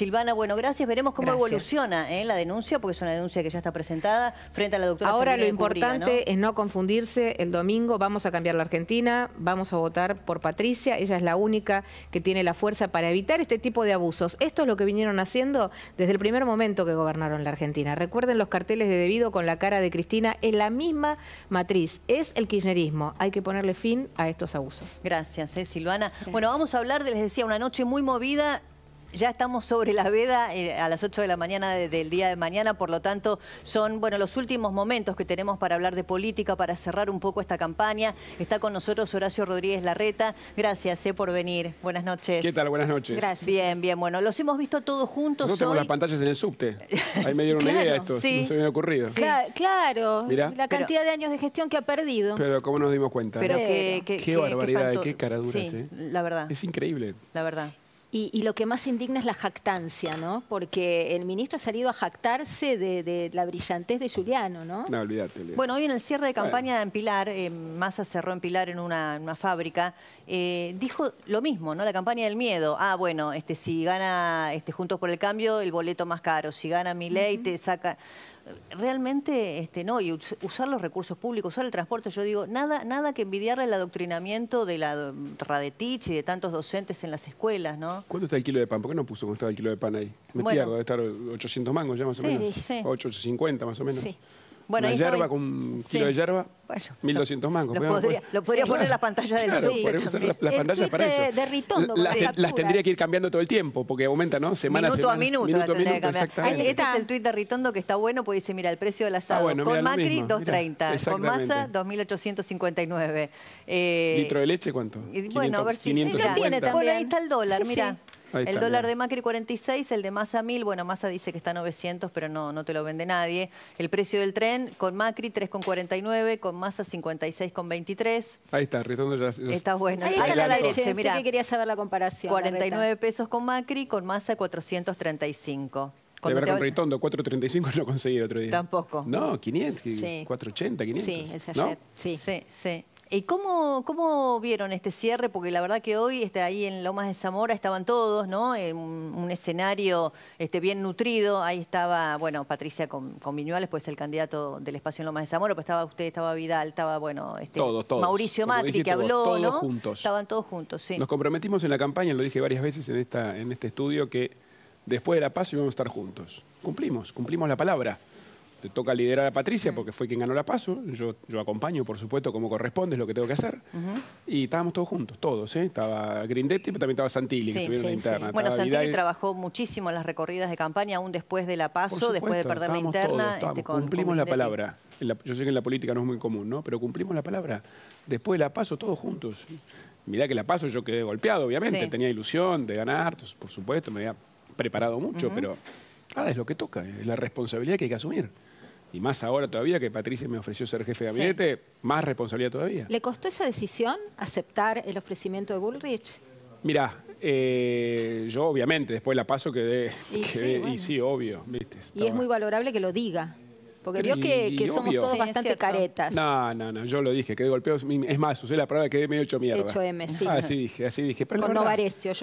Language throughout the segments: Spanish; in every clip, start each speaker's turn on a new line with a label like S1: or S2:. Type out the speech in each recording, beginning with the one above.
S1: Silvana, bueno, gracias. Veremos cómo evoluciona ¿eh? la denuncia, porque es una denuncia que ya está presentada
S2: frente a la doctora. Ahora lo importante es no confundirse. El domingo vamos a cambiar la Argentina, vamos a votar por Patricia. Ella es la única que tiene la fuerza para evitar este tipo de abusos. Esto es lo que vinieron haciendo desde el primer momento que gobernaron la Argentina. Recuerden los carteles de debido con la cara de Cristina en la misma matriz. Es el kirchnerismo. Hay que ponerle fin a estos abusos.
S1: Gracias, eh, Silvana. Bueno, vamos a hablar, de, les decía, una noche muy movida ya estamos sobre la veda eh, a las 8 de la mañana del día de mañana, por lo tanto son bueno los últimos momentos que tenemos para hablar de política, para cerrar un poco esta campaña. Está con nosotros Horacio Rodríguez Larreta. Gracias eh, por venir. Buenas noches. ¿Qué tal? Buenas noches. Gracias. Bien, bien. Bueno, los hemos visto
S2: todos juntos No
S3: hoy. tenemos las pantallas en el subte. Ahí me dieron una idea esto. No se me había ocurrido.
S2: Claro, La cantidad de años de gestión que ha perdido.
S3: Pero cómo nos dimos cuenta. qué, qué barbaridad, qué, caraduras. Sí, ¿eh? la verdad. Es increíble.
S2: La verdad. Y, lo que más indigna es la jactancia, ¿no? Porque el ministro ha salido a jactarse de, la brillantez de Juliano, ¿no?
S3: No, olvídate. Bueno, hoy en el cierre de campaña
S1: en Pilar, eh, Massa cerró en Pilar en una, fábrica, eh, dijo lo mismo, ¿no? La campaña del miedo. Ah, bueno, este, si gana este, Juntos por el Cambio, el boleto más caro. Si gana mi te saca realmente este, no, y usar los recursos públicos, usar el transporte, yo digo, nada, nada que envidiarle el adoctrinamiento de la mm, Radetich y de tantos docentes en las escuelas, ¿no?
S3: ¿Cuánto está el kilo de pan? ¿Por qué no puso cómo estaba el kilo de pan ahí? Me pierdo, debe estar 800 mangos ya más o menos. Sí. 850 más o menos. Sí.
S1: Bueno, una hierba con
S3: un kilo sí. de hierba, 1.200 mangos. Lo, podría, lo poner en las pantallas del claro, sí, usar las, pantallas para eso. De
S1: Ritondo, las, las, tendría
S3: que ir cambiando todo el tiempo, porque aumenta, ¿no? Semana minuto a semana. Minuto, minuto a minuto. Que exactamente. Este
S1: es el tuit de Ritondo que está bueno, porque dice, mira, el precio del asado ah, bueno, con Macri, 2.30. Con masa, 2.859. Eh, ¿Litro
S3: de leche cuánto? bueno, a ver si... Mira, Tiene también. Bueno, ahí está
S1: el dólar, mira el dólar de Macri 46, el de Massa 1000, bueno, Massa dice que está 900, pero no, no te lo vende nadie. El precio del tren con Macri 3,49, con Massa 56,23.
S3: Ahí está, Ritondo ya... está bueno. Ahí está la, derecha,
S2: mira. que quería saber la comparación. 49
S1: pesos con Macri, con Massa 435. Cuando con
S3: Ritondo, 4.35 no conseguí el otro día. Tampoco. No, 500, 4.80, 500. Sí, ese ayer.
S2: Sí.
S1: sí, sí. ¿Y cómo, cómo vieron este cierre? Porque la verdad que hoy este, ahí en Lomas de Zamora estaban todos, ¿no? En un, escenario este, bien nutrido. Ahí estaba, bueno, Patricia con, con Viñuales, pues el candidato del espacio en Lomas de Zamora, pues estaba usted, estaba Vidal, estaba, bueno, este, Mauricio Macri que habló, todos Juntos. Estaban todos juntos, sí. Nos
S3: comprometimos en la campaña, lo dije varias veces en, esta, en este estudio, que después de la paz íbamos a estar juntos. Cumplimos, cumplimos la palabra te toca liderar a Patricia porque fue quien ganó la paso. Yo, yo acompaño, por supuesto, como corresponde, es lo que tengo que hacer. Y estábamos todos juntos, todos. ¿eh? Estaba Grindetti, pero también estaba Santilli, que interna. Bueno, Santilli
S1: trabajó muchísimo en las recorridas de campaña, aún después de la paso, después de perder la interna. Este, cumplimos la palabra.
S3: yo sé que en la política no es muy común, ¿no? Pero cumplimos la palabra. Después de la paso, todos juntos. Mirá que la paso, yo quedé golpeado, obviamente. Tenía ilusión de ganar, por supuesto, me había preparado mucho, pero... Nada, es lo que toca, es la responsabilidad que hay que asumir y más ahora todavía que Patricia me ofreció ser jefe de gabinete, más responsabilidad todavía.
S2: ¿Le costó esa decisión aceptar el ofrecimiento de Bullrich?
S3: Mirá, eh, yo obviamente después la paso quedé, y, sí, obvio. ¿viste? Y es muy
S2: valorable que lo diga. Porque vio que, somos todos bastante caretas.
S3: No, no, no, yo lo dije, quedé golpeado. Es más, usé la palabra quedé medio hecho mierda. Hecho M, sí. Así ah, dije, así dije. Pero Por no yo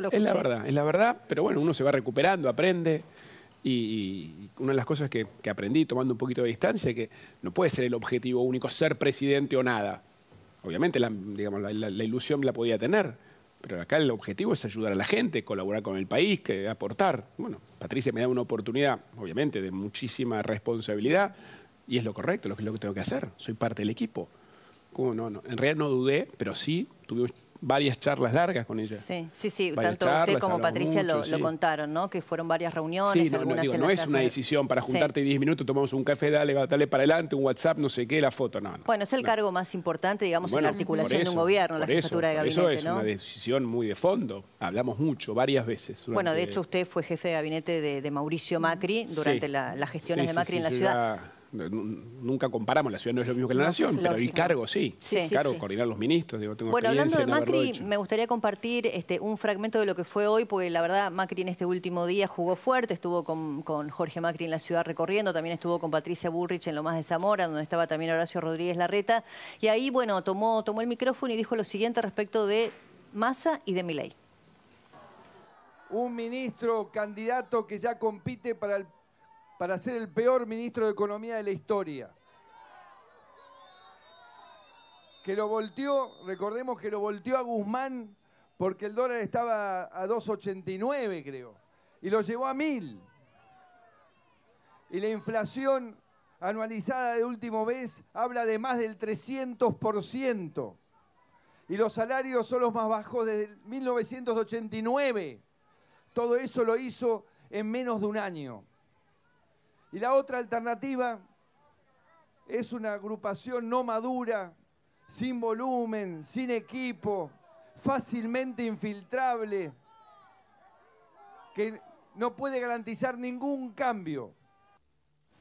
S2: lo escuché. Es la verdad,
S3: es la verdad, pero bueno, uno se va recuperando, aprende. Y, una de las cosas que, aprendí tomando un poquito de distancia es que no puede ser el objetivo único ser presidente o nada. Obviamente la, digamos, la, ilusión la podía tener, pero acá el objetivo es ayudar a la gente, colaborar con el país, que, aportar. Bueno, Patricia me da una oportunidad, obviamente, de muchísima responsabilidad, y es lo correcto, lo que es lo que tengo que hacer. Soy parte del equipo. Como no, en realidad no dudé, pero sí tuve varias charlas largas con ella. Sí,
S1: sí, sí. tanto usted como Patricia lo, contaron, ¿no? Que fueron varias reuniones, algunas no, es una decisión para juntarte
S3: 10 minutos, tomamos un café, dale, dale para adelante, un WhatsApp, no sé qué, la foto, no.
S1: bueno, es el cargo más importante, digamos, en la articulación de un gobierno, la jefatura de gabinete, Eso es una
S3: decisión muy de fondo. Hablamos mucho, varias veces. Bueno, de hecho,
S1: usted fue jefe de gabinete de, Mauricio mm. Macri durante las gestiones de Macri en la ciudad.
S3: Eh, nunca comparamos, la ciudad no es lo mismo que la nación, pero el cargo sí, sí, cargo coordinar los ministros. Digo, tengo bueno, hablando de Macri,
S1: me gustaría compartir este, un fragmento de lo que fue hoy, porque la verdad Macri en este último día jugó fuerte, estuvo con, Jorge Macri en la ciudad recorriendo, también estuvo con Patricia Bullrich en Lo Más de Zamora, donde estaba también Horacio Rodríguez Larreta, y ahí, bueno, tomó, tomó el micrófono y dijo lo siguiente respecto de
S3: Massa y de Miley. un ministro candidato que ya compite para el para ser el peor ministro de Economía de la historia. Que lo volteó, recordemos que lo volteó a Guzmán porque el dólar estaba a 2,89 creo, y lo llevó a 1.000. Y la inflación anualizada de último vez habla de más del 300%. Y los salarios son los más bajos desde 1989. Todo eso lo hizo en menos de un año. Y la otra alternativa es una agrupación no madura, sin volumen, sin equipo, fácilmente infiltrable, que no puede garantizar ningún cambio.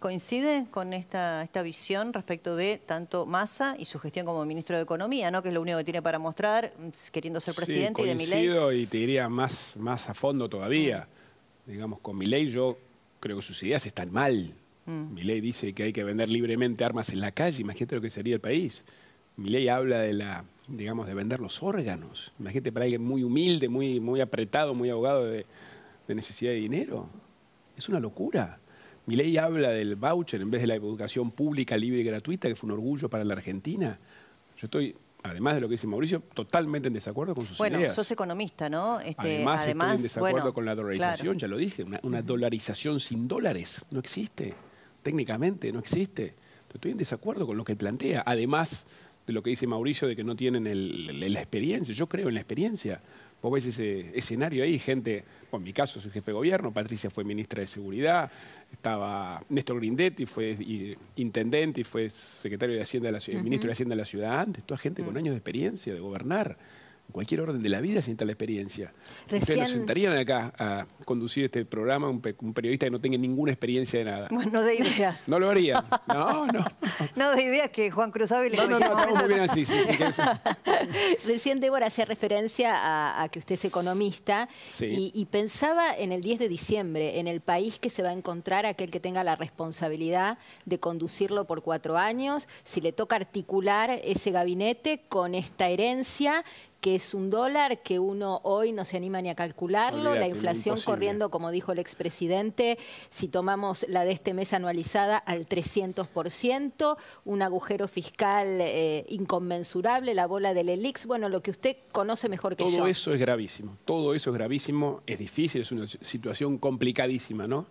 S1: ¿Coincide con esta, esta visión respecto de tanto Massa y su gestión como ministro de Economía, ¿no? que es lo único que tiene para mostrar, mm, queriendo ser presidente y de Milei?
S3: y te diría más, más a fondo todavía. Digamos, con mi ley yo creo que sus ideas están mal. Mm. Mi ley dice que hay que vender libremente armas en la calle, imagínate lo que sería el país. Mi ley habla de la, digamos, de vender los órganos. Imagínate para alguien muy humilde, muy, muy apretado, muy ahogado de, de necesidad de dinero. Es una locura. Mi ley habla del voucher en vez de la educación pública, libre y gratuita, que fue un orgullo para la Argentina. Yo estoy además de lo que dice Mauricio, totalmente en desacuerdo con sus ideas. Bueno, sos
S1: economista, ¿no? Este, además, estoy en desacuerdo con la dolarización, ya
S3: lo dije, una, dolarización sin dólares no existe, técnicamente no existe. Estoy en desacuerdo con lo que plantea, además de lo que dice Mauricio de que no tienen la experiencia, yo creo en la experiencia. Vos ves ese escenario ahí, gente, bueno, en mi caso soy jefe de gobierno, Patricia fue ministra de Seguridad, estaba Néstor Grindetti, fue intendente y fue secretario de Hacienda de la, ministro de Hacienda de la ciudad antes, toda gente con mm. años de experiencia de gobernar cualquier orden de la vida sienta la experiencia. Recién... sentarían acá a conducir este programa un, periodista que no tenga ninguna experiencia de nada.
S1: Bueno, no de ideas.
S3: No lo haría. No, no.
S2: no de ideas que Juan Cruz Ávila...
S1: No, no, no, no, muy bien así.
S3: Sí, sí,
S2: Recién Débora hacía referencia a, que usted es economista y, y pensaba en el 10 de diciembre, en el país que se va a encontrar aquel que tenga la responsabilidad de conducirlo por cuatro años, si le toca articular ese gabinete con esta herencia que es un dólar que uno hoy no se anima ni a calcularlo, la inflación corriendo, como dijo el expresidente, si tomamos la de este mes anualizada al 300%, un agujero fiscal eh, inconmensurable, la bola del elix, bueno, lo que usted conoce mejor que yo. Todo eso
S3: es gravísimo, todo eso es gravísimo, es difícil, es una situación complicadísima, ¿no?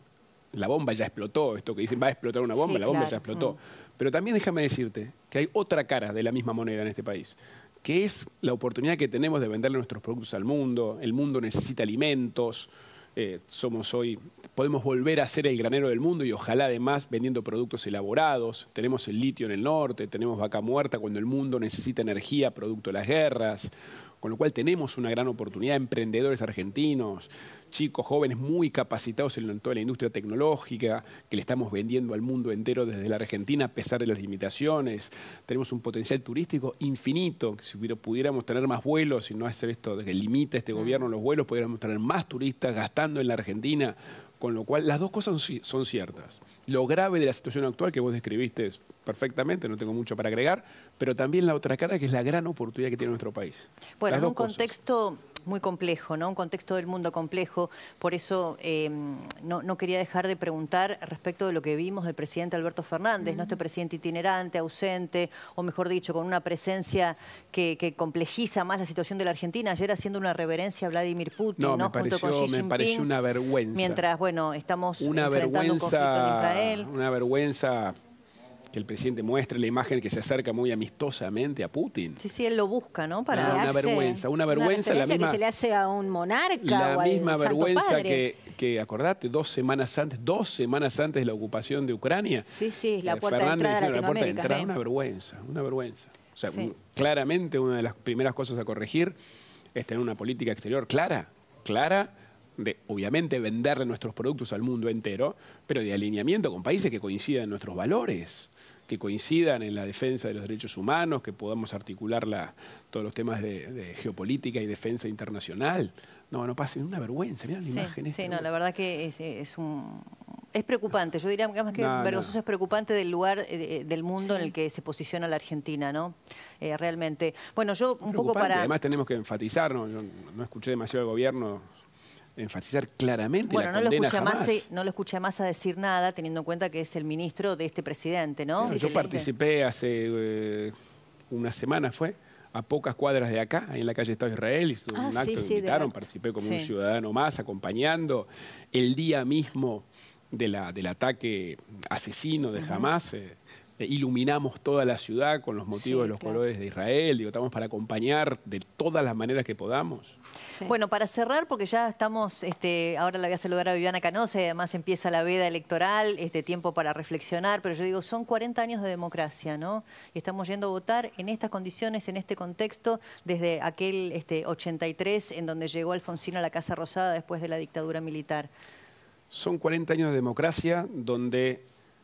S3: La bomba ya explotó, esto que dicen, va a explotar una bomba, la bomba ya explotó. Mm. Pero también déjame decirte que hay otra cara de la misma moneda en este país que es la oportunidad que tenemos de venderle nuestros productos al mundo. El mundo necesita alimentos. Eh, somos hoy, podemos volver a ser el granero del mundo y ojalá además vendiendo productos elaborados. Tenemos el litio en el norte, tenemos vaca muerta cuando el mundo necesita energía producto de las guerras. Con lo cual tenemos una gran oportunidad, emprendedores argentinos, chicos, jóvenes muy capacitados en toda la industria tecnológica, que le estamos vendiendo al mundo entero desde la Argentina a pesar de las limitaciones. Tenemos un potencial turístico infinito, si pudiéramos tener más vuelos, y no hacer esto de que limita este mm. gobierno los vuelos, pudiéramos tener más turistas gastando en la Argentina con lo cual, las dos cosas son ciertas. Lo grave de la situación actual que vos describiste perfectamente, no tengo mucho para agregar, pero también la otra cara que es la gran oportunidad que tiene nuestro país. Bueno, un
S1: contexto muy complejo, ¿no? Un contexto del mundo complejo. Por eso em, no, quería dejar de preguntar respecto de lo que vimos del presidente Alberto Fernández, ¿no? Este presidente itinerante, ausente, o mejor dicho, con una presencia que, complejiza más la situación de la Argentina. Ayer haciendo una reverencia a Vladimir Putin, ¿no? Me Junto con una
S3: vergüenza. Mientras,
S1: bueno, estamos una enfrentando vergüenza, un en Israel.
S3: Una vergüenza el presidente muestra la imagen que se acerca muy amistosamente a Putin. Sí,
S1: sí, él lo busca, ¿no? Para una vergüenza,
S3: una vergüenza. Una la misma, que se le
S2: hace a un monarca. La misma vergüenza Que,
S3: que, acordate, dos semanas antes, dos semanas antes de la ocupación de Ucrania.
S2: Sí, sí, la eh, puerta de entrada. la
S3: una vergüenza, una vergüenza. O sea, claramente una de las primeras cosas a corregir es tener una política exterior clara, clara de, obviamente, vender nuestros productos al mundo entero, pero de alineamiento con países que coincidan en nuestros valores, que coincidan en la defensa de los derechos humanos, que podamos articular todos los temas de, geopolítica y defensa internacional. No, no pasa, es una vergüenza, mirá la sí, imagen. Sí,
S1: no, la verdad que es, es un es preocupante, yo diría más que vergonzoso es preocupante del lugar eh, del mundo en el que se posiciona la Argentina, ¿no? Eh, realmente. Bueno, yo un poco para... Además
S3: tenemos que enfatizar, ¿no? Yo no escuché demasiado al gobierno enfatizar claramente bueno, no lo jamás. Eh,
S1: no lo escuché más a decir nada, teniendo en cuenta que es el ministro de este presidente, ¿no? yo participé
S3: hace eh, una semana, fue, a pocas cuadras de acá, en la calle Estado de Israel, y ah, un acto, invitaron, participé como un ciudadano más, acompañando el día mismo del ataque asesino de Hamas. Eh, iluminamos toda la ciudad con los motivos de los colores de Israel, digo, estamos para acompañar de todas las maneras que podamos.
S1: Bueno, para cerrar, porque ya estamos, este, ahora la voy a saludar a Viviana Canosa y además empieza la veda electoral, este tiempo para reflexionar, pero yo digo, son 40 años de democracia, ¿no? Y estamos yendo a votar en estas condiciones, en este contexto, desde aquel 83 este, en donde llegó Alfonsino a la Casa Rosada después de la dictadura militar.
S3: Son 40 años de democracia donde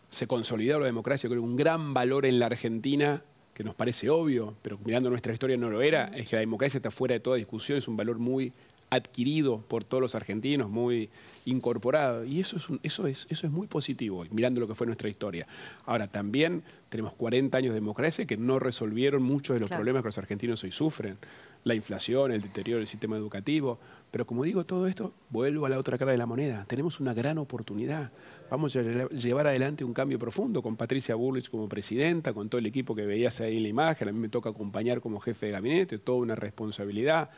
S3: se consolidó la democracia, creo que un gran valor en la Argentina que nos parece obvio, pero mirando nuestra historia no lo era, es que la democracia está fuera de toda discusión, es un valor muy adquirido por todos los argentinos, muy incorporado. Y eso es, un, eso es, eso es muy positivo, mirando lo que fue nuestra historia. Ahora, también tenemos 40 años de democracia que no resolvieron muchos de los problemas que los argentinos hoy sufren. La inflación, el deterioro del sistema educativo. Pero como digo, todo esto, vuelvo a la otra cara de la moneda. Tenemos una gran oportunidad. Vamos a llevar adelante un cambio profundo con Patricia Burlich como presidenta, con todo el equipo que veías ahí en la imagen. A mí me toca acompañar como jefe de gabinete, toda una responsabilidad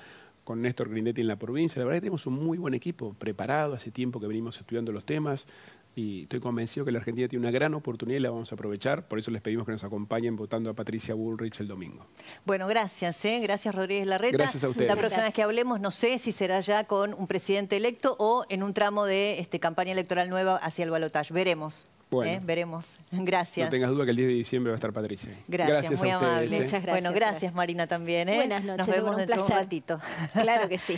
S3: con Néstor Grindetti en la provincia. La verdad que tenemos un muy buen equipo preparado, hace tiempo que venimos estudiando los temas y estoy convencido que la Argentina tiene una gran oportunidad y la vamos a aprovechar. Por eso les pedimos que nos acompañen votando a Patricia Bullrich el domingo.
S1: Bueno, gracias. ¿eh? Gracias, Rodríguez Larreta. Gracias a ustedes. La próxima vez que hablemos, no sé si será ya con un presidente electo o en un tramo de este, campaña electoral nueva hacia el balotaje. Veremos. Bueno, ¿Eh? Veremos. Gracias. No tengas
S3: duda que el 10 de diciembre va a estar Patricia. Gracias, muy a ustedes, amable. ¿eh? Muchas
S1: gracias. Bueno, gracias Marina también. ¿eh? Buenas noches. Nos vemos un dentro de un ratito. Claro que sí.